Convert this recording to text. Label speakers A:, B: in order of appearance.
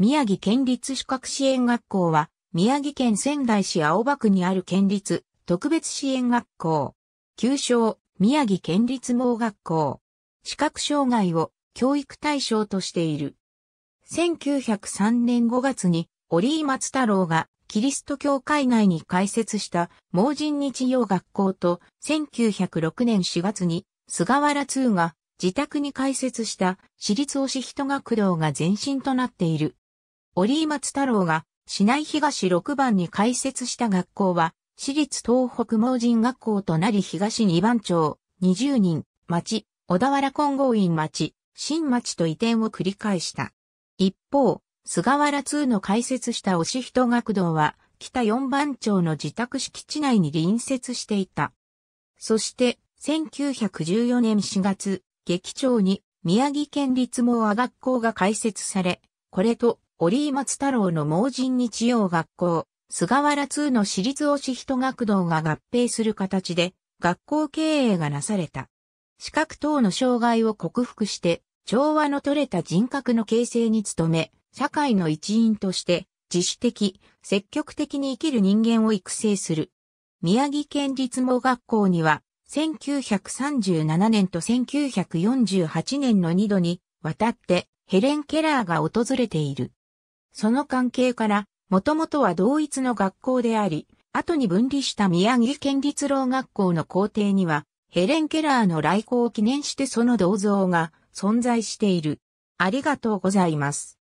A: 宮城県立資格支援学校は、宮城県仙台市青葉区にある県
B: 立特別支援学校。旧称、宮城県立盲学校。視覚障害を教育対象としている。1903年5月に、折井松太郎がキリスト教会内に開設した盲人日曜学校と、1906年4月に菅原通が自宅に開設した私立推し人学童が前身となっている。折松太郎が市内東6番に開設した学校は、私立東北盲人学校となり東2番町、20人、町、小田原金剛院町、新町と移転を繰り返した。一方、菅原2の開設した押人学堂は、北4番町の自宅敷地内に隣接していた。そして、1914年4月、劇町に宮城県立盲和学校が開設され、これと折井松太郎の盲人日曜学校、菅原2の私立推し人学童が合併する形で、学校経営がなされた。視覚等の障害を克服して、調和の取れた人格の形成に努め、社会の一員として、自主的、積極的に生きる人間を育成する。宮城県立盲学校には、1937年と1948年の2度にわたってヘレン・ケラーが訪れている。その関係から、もともとは同一の学校であり、後に分離した宮城県立老学校の校庭には、ヘレン・ケラーの来校を記念し
A: てその銅像が存在している。ありがとうございます。